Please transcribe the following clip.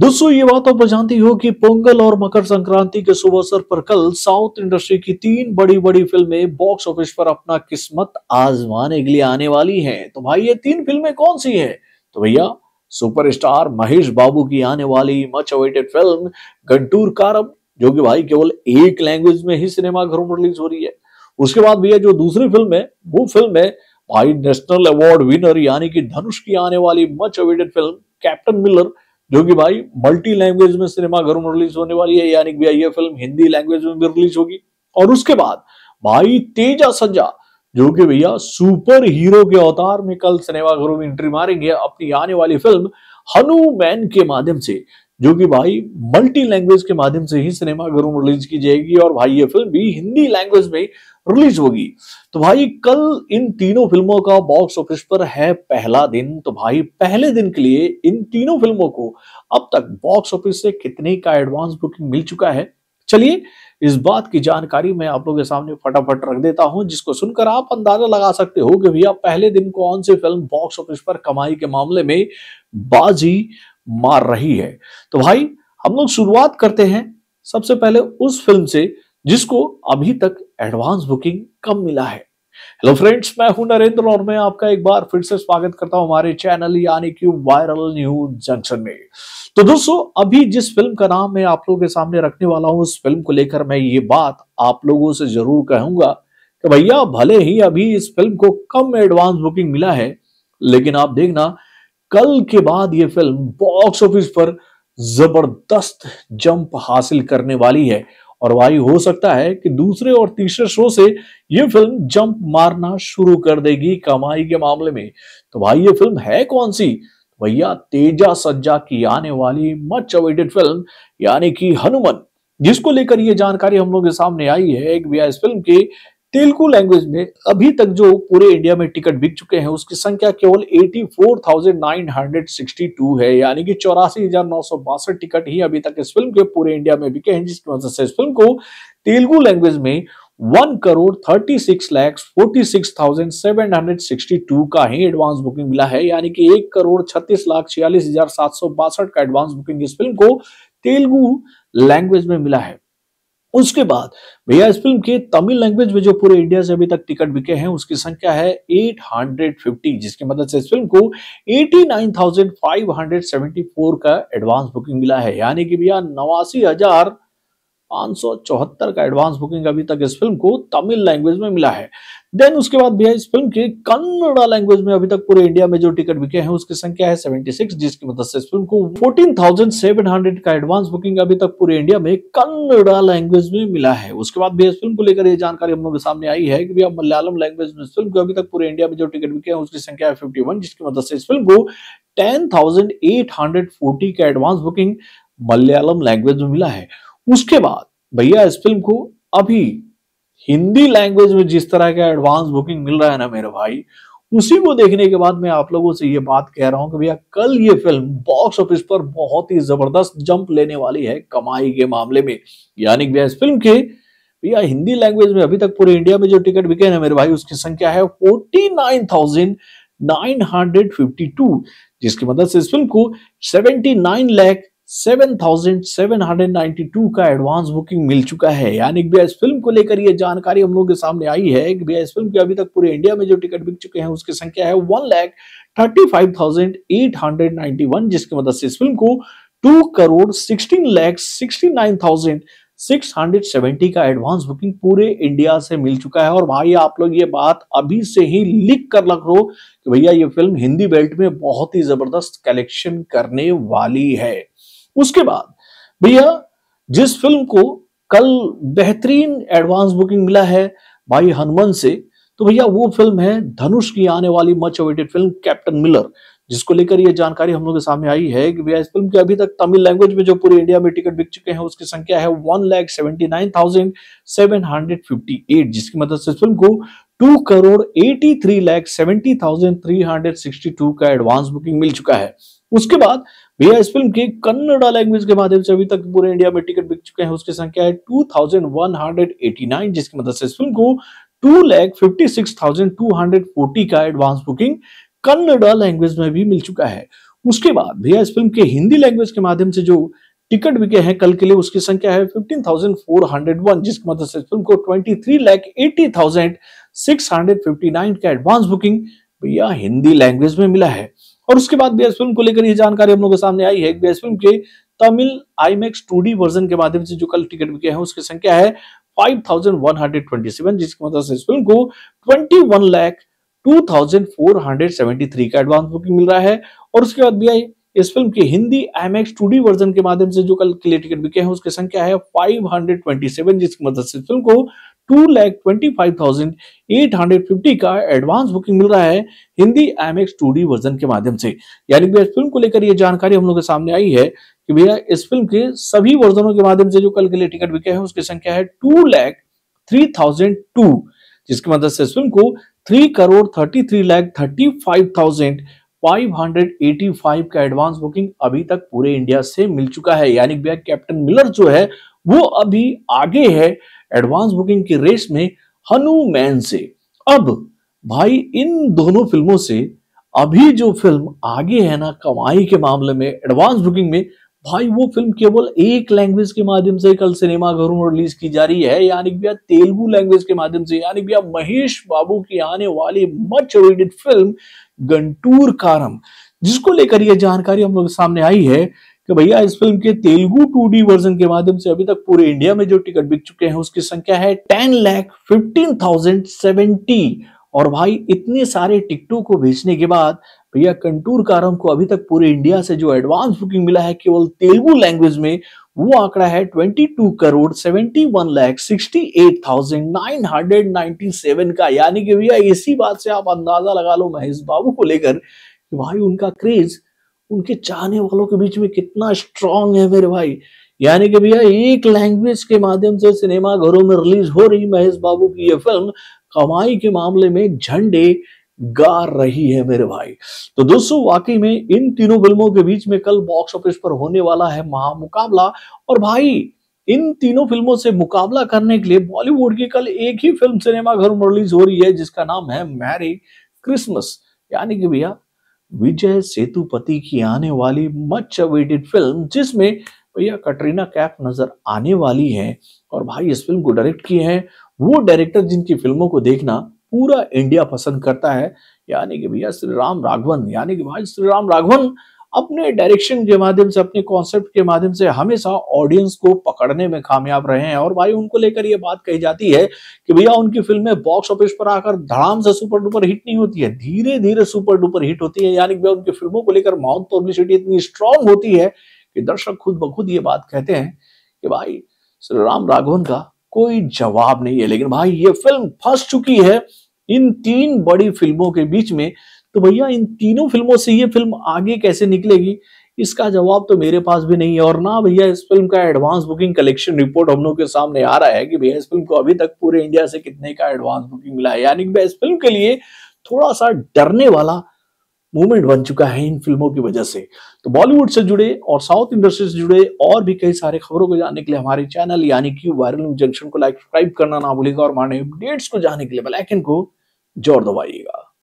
दोस्तों ये बात आप जानती हो कि पोंगल और मकर संक्रांति के शुभ अवसर पर कल साउथ इंडस्ट्री की तीन बड़ी बड़ी फिल्में बॉक्स ऑफिस पर अपना किस्मत आजमाने के लिए आने वाली हैं तो भाई ये तीन फिल्में कौन सी हैं तो भैया सुपरस्टार महेश बाबू की आने वाली मच अवेटेड फिल्म गंटूर कारम जो कि भाई केवल एक लैंग्वेज में ही सिनेमा घरों में रिलीज हो रही है उसके बाद भैया जो दूसरी फिल्म है वो फिल्म है भाई नेशनल अवार्ड विनर यानी कि धनुष की आने वाली मच अवेटेड फिल्म कैप्टन मिलर जो कि भाई मल्टी लैंग्वेज में सिनेमा घरों में रिलीज होने वाली है यानी कि ये फिल्म हिंदी लैंग्वेज में भी रिलीज होगी और उसके बाद भाई तेजा सज्जा जो कि भैया सुपर हीरो के अवतार में कल सिनेमा घरों में एंट्री मारेंगे अपनी आने वाली फिल्म हनुमैन के माध्यम से जो कि भाई मल्टी लैंग्वेज के माध्यम से ही सिनेमा घरों में रिलीज की जाएगी और भाई ये फिल्म भी हिंदी लैंग्वेज में रिलीज होगी तो भाई कल इन तीनों फिल्मों का बॉक्स ऑफिस पर है पहला दिन तो भाई पहले दिन के लिए इन तीनों फिल्मों को अब तक बॉक्स ऑफिस से कितने का एडवांस बुकिंग मिल चुका है चलिए इस बात की जानकारी मैं आप लोगों के सामने फटाफट रख देता हूं जिसको सुनकर आप अंदाजा लगा सकते हो कि भैया पहले दिन कौन सी फिल्म बॉक्स ऑफिस पर कमाई के मामले में बाजी मार रही है तो भाई हम लोग शुरुआत करते हैं सबसे पहले उस फिल्म से जिसको अभी तक एडवांस बुकिंग कम मिला है हेलो फ्रेंड्स मैं हूं नरेंद्र और मैं आपका एक बार फिर से स्वागत करता हूं हमारे चैनल यानी कि वायरल न्यूज जंक्शन में तो दोस्तों अभी जिस फिल्म का नाम मैं आप लोगों के सामने रखने वाला हूं उस फिल्म को लेकर मैं ये बात आप लोगों से जरूर कहूंगा कि भैया भले ही अभी इस फिल्म को कम एडवांस बुकिंग मिला है लेकिन आप देखना कल के बाद ये फिल्म बॉक्स ऑफिस पर जबरदस्त जंप हासिल करने वाली है और वाई हो सकता है कि दूसरे और तीसरे शो से ये फिल्म जंप मारना शुरू कर देगी कमाई के मामले में तो भाई ये फिल्म है कौन सी तो भैया तेजा सज्जा की आने वाली मच अवेटेड फिल्म यानी कि हनुमान जिसको लेकर ये जानकारी हम लोग के सामने आई है एक फिल्म के तेलुगु लैंग्वेज में अभी तक जो पूरे इंडिया में टिकट बिक चुके हैं उसकी संख्या केवल 84,962 है यानी कि चौरासी टिकट ही अभी तक इस फिल्म के पूरे इंडिया में बिके हैं जिसकी वजह से इस फिल्म को तेलुगु लैंग्वेज में one crore thirty six lakh forty six thousand seven hundred sixty two का ही एडवांस बुकिंग मिला है यानी कि एक करोड़ छत्तीस लाख छियालीस हजार सात सौ बासठ का एडवांस बुकिंग इस फिल्म को तेलुगु लैंग्वेज में मिला है उसके बाद भैया इस फिल्म के तमिल लैंग्वेज में जो पूरे इंडिया से अभी तक टिकट बिके हैं उसकी संख्या है 850 जिसकी मदद से इस फिल्म को 89,574 का एडवांस बुकिंग मिला है यानी कि भैया नवासी हजार 574 का एडवांस बुकिंग अभी तक इस फिल्म को तमिल लैंग्वेज में मिला है देन उसके बाद भैया इस फिल्म के कन्नड़ा लैंग्वेज में अभी तक पूरे इंडिया में जो टिकट बिके हैं उसकी संख्या है 76 जिसकी मदद से इस फिल्म को 14,700 का एडवांस बुकिंग अभी तक पूरे इंडिया में कन्नड़ा लैंग्वेज में मिला है उसके बाद भैया इस फिल्म को लेकर यह जानकारी हम लोग के सामने आई है कि भैया मलयालम लैंग्वेज में इस फिल्म को अभी तक पूरे इंडिया में जो टिकट बिके हैं उसकी संख्या है फिफ्टी जिसकी मदद से इस फिल्म को टेन का एडवांस बुकिंग मलयालम लैंग्वेज में मिला है उसके बाद भैया इस फिल्म को अभी हिंदी लैंग्वेज में जिस तरह का एडवांस बुकिंग मिल रहा है ना मेरे भाई उसी को देखने के बाद मैं आप लोगों से ये बात कह रहा हूं कि भैया कल ये फिल्म बॉक्स ऑफिस पर बहुत ही जबरदस्त जंप लेने वाली है कमाई के मामले में यानी भैया इस फिल्म के भैया हिंदी लैंग्वेज में अभी तक पूरे इंडिया में जो टिकट बिके हैं मेरे भाई उसकी संख्या है फोर्टी नाइन थाउजेंड टू जिसकी मदद से इस फिल्म को सेवेंटी नाइन लैख 7,792 का एडवांस बुकिंग मिल चुका है यानी भैया इस फिल्म को लेकर यह जानकारी हम लोग के सामने आई है कि भैया इस फिल्म के अभी तक पूरे इंडिया में जो टिकट बिक चुके हैं उसकी संख्या है one lakh thirty five thousand eight hundred ninety one जिसकी मदद से इस फिल्म को two crore sixteen lakh sixty nine thousand six hundred seventy का एडवांस बुकिंग पूरे इंडिया से मिल चुका है और भाई आप लोग ये बात अभी से ही लिख कर लग रो कि भैया ये फिल्म हिंदी बेल्ट में बहुत ही जबरदस्त कलेक्शन करने वाली है उसके बाद भैया जिस फिल्म को कल बेहतरीन एडवांस बुकिंग मिला है भाई हनुमान से तो भैया वो फिल्म है धनुष की आने वाली मच अवेटेड फिल्म कैप्टन मिलर जिसको लेकर ये जानकारी हम लोग के सामने आई है कि भैया इस फिल्म के अभी तक तमिल लैंग्वेज में जो पूरे इंडिया में टिकट बिक चुके हैं उसकी संख्या है one lakh seventy nine thousand seven hundred fifty eight जिसकी मदद से फिल्म को two crore eighty three lakh seventy thousand three hundred sixty two का एडवांस बुकिंग मिल चुका है उसके बाद भैया इस फिल्म की कन्नड़ा लैंग्वेज के माध्यम से अभी तक पूरे इंडिया में टिकट बिक चुके हैं उसकी संख्या है 2189 जिसकी मदद से इस फिल्म को two lakh fifty six thousand two hundred forty का एडवांस बुकिंग कन्नड़ा लैंग्वेज में भी मिल चुका है उसके बाद भैया इस फिल्म के हिंदी लैंग्वेज के माध्यम से जो टिकट बिके हैं कल के लिए उसकी संख्या है 15,401 जिसकी मदद से फिल्म को 23,80,659 का एडवांस बुकिंग भैया हिंदी लैंग्वेज में मिला है और उसके बाद बेस फिल्म को लेकर यह जानकारी हम लोगों के सामने आई है बेस फिल्म के तमिल आईमेक्स टू वर्जन के माध्यम से जो कल टिकट बिके हैं उसकी संख्या है 5127 जिसकी मदद मतलब से इस फिल्म को 21 लाख 2473 का एडवांस बुकिंग मिल रहा है और उसके बाद भी इस फिल्म के हिंदी आईमैक्स टू वर्जन के माध्यम से जो कल के लिए टिकट बिके हैं उसकी संख्या है 527 जिसकी मदद मतलब से इस फिल्म को two lakh twenty five thousand eight hundred fifty का एडवांस बुकिंग मिल रहा है Hindi M X two D version के माध्यम से यानी कि इस फिल्म को लेकर यह जानकारी हम लोग के सामने आई है कि भैया इस फिल्म के सभी वर्जनों के माध्यम से जो कल के लिए टिकट बिके हैं उसकी संख्या है two lakh three thousand two जिसकी मदद से इस फिल्म को three crore thirty three lakh thirty five thousand 585 का एडवांस बुकिंग अभी तक पूरे इंडिया से मिल चुका है यानी भैया कैप्टन मिलर जो है वो अभी आगे है एडवांस बुकिंग की रेस में हनुमैन से अब भाई इन दोनों फिल्मों से अभी जो फिल्म आगे है ना कमाई के मामले में एडवांस बुकिंग में भाई वो फिल्म केवल एक लैंग्वेज के माध्यम से कल सिनेमा घरों में रिलीज की जा रही है यानी भैया तेलुगु लैंग्वेज के माध्यम से यानी भैया महेश बाबू की आने वाली मच रेडिड फिल्म गंटूर कारम जिसको लेकर यह जानकारी हम लोग सामने आई है कि भैया इस फिल्म के तेलुगु टू वर्जन के माध्यम से अभी तक पूरे इंडिया में जो टिकट बिक चुके हैं उसकी संख्या है ten lakh fifteen thousand seventy और भाई इतने सारे टिकटों को भेजने के बाद भैया कंटूर कारम को अभी तक पूरे इंडिया से जो एडवांस बुकिंग मिला है केवल तेलुगु लैंग्वेज में वो आंकड़ा है 22 करोड़ 71 नाइनटी सेवन का यानी कि भैया इसी बात से आप अंदाजा लगा लो महेश बाबू को लेकर कि भाई उनका क्रेज उनके चाहने वालों के बीच में कितना स्ट्रांग है मेरे भाई यानी कि भैया एक लैंग्वेज के माध्यम से सिनेमा घरों में रिलीज हो रही महेश बाबू की यह फिल्म कमाई के मामले में झंडे गा रही है मेरे भाई तो दोस्तों वाकई में इन तीनों फिल्मों के बीच में कल बॉक्स ऑफिस पर होने वाला है महामुकाबला और भाई इन तीनों फिल्मों से मुकाबला करने के लिए बॉलीवुड की कल एक ही फिल्म सिनेमाघरों में रिलीज हो रही है जिसका नाम है मैरी क्रिसमस यानी कि भैया विजय सेतुपति की आने वाली मच अवेटेड फिल्म जिसमें भैया कटरीना कैफ नजर आने वाली है और भाई इस फिल्म को डायरेक्ट किए हैं वो डायरेक्टर जिनकी फिल्मों को देखना पूरा इंडिया पसंद करता है यानी कि भैया श्री राम राघवन यानी कि भाई श्री राम राघवन अपने डायरेक्शन के माध्यम से अपने कॉन्सेप्ट के माध्यम से हमेशा ऑडियंस को पकड़ने में कामयाब रहे हैं और भाई उनको लेकर ये बात कही जाती है कि भैया उनकी फिल्में बॉक्स ऑफिस पर आकर धड़ाम से सुपर डुपर हिट नहीं होती है धीरे धीरे सुपर डुपर हिट होती है यानी कि उनकी फिल्मों को लेकर माउथ पब्लिसिटी तो इतनी स्ट्रांग होती है कि दर्शक खुद ब खुद ये बात कहते हैं कि भाई श्री राम राघवन का कोई जवाब नहीं है लेकिन भाई ये फिल्म फंस चुकी है इन तीन बड़ी फिल्मों के बीच में तो भैया इन तीनों फिल्मों से ये फिल्म आगे कैसे निकलेगी इसका जवाब तो मेरे पास भी नहीं है और ना भैया इस फिल्म का एडवांस बुकिंग कलेक्शन रिपोर्ट हम लोग के सामने आ रहा है कि भैया इस फिल्म को अभी तक पूरे इंडिया से कितने का एडवांस बुकिंग मिला है यानी कि इस फिल्म के लिए थोड़ा सा डरने वाला मूवमेंट बन चुका है इन फिल्मों की वजह से तो बॉलीवुड से जुड़े और साउथ इंडस्ट्री से जुड़े और भी कई सारे खबरों को जानने के लिए हमारे चैनल यानी कि वायरल जंक्शन को लाइक सब्सक्राइब करना ना भूलेगा और हमारे अपडेट्स को जानने के लिए बेलाइकन को जोर दबाइएगा